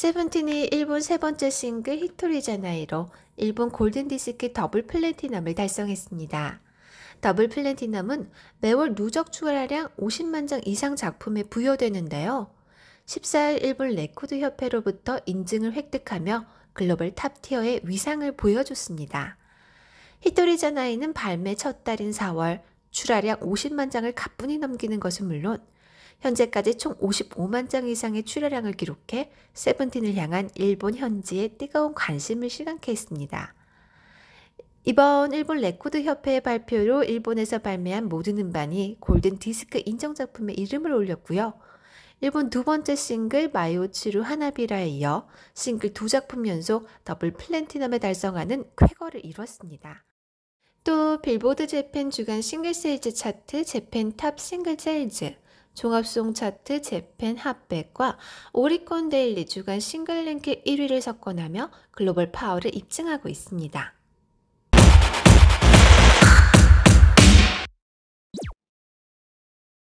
세븐틴이 일본 세 번째 싱글 히토리자나이로 일본 골든디스크 더블 플래티넘을 달성했습니다. 더블 플래티넘은 매월 누적 출하량 50만 장 이상 작품에 부여되는데요. 14일 일본 레코드협회로부터 인증을 획득하며 글로벌 탑티어의 위상을 보여줬습니다. 히토리자나이는 발매 첫 달인 4월 출하량 50만 장을 가뿐히 넘기는 것은 물론 현재까지 총 55만 장 이상의 출하량을 기록해 세븐틴을 향한 일본 현지의 뜨거운 관심을 실감케 했습니다. 이번 일본 레코드 협회의 발표로 일본에서 발매한 모든 음반이 골든 디스크 인정 작품에 이름을 올렸고요. 일본 두 번째 싱글 마요치루 하나비라에 이어 싱글 두 작품 연속 더블 플래티넘에 달성하는 쾌거를 이뤘습니다. 또 빌보드 재팬 주간 싱글 세일즈 차트 재팬 탑 싱글 세일즈 종합송 차트 재팬 핫백과 오리콘 데일리 주간 싱글랭크 1위를 석권하며 글로벌 파워를 입증하고 있습니다.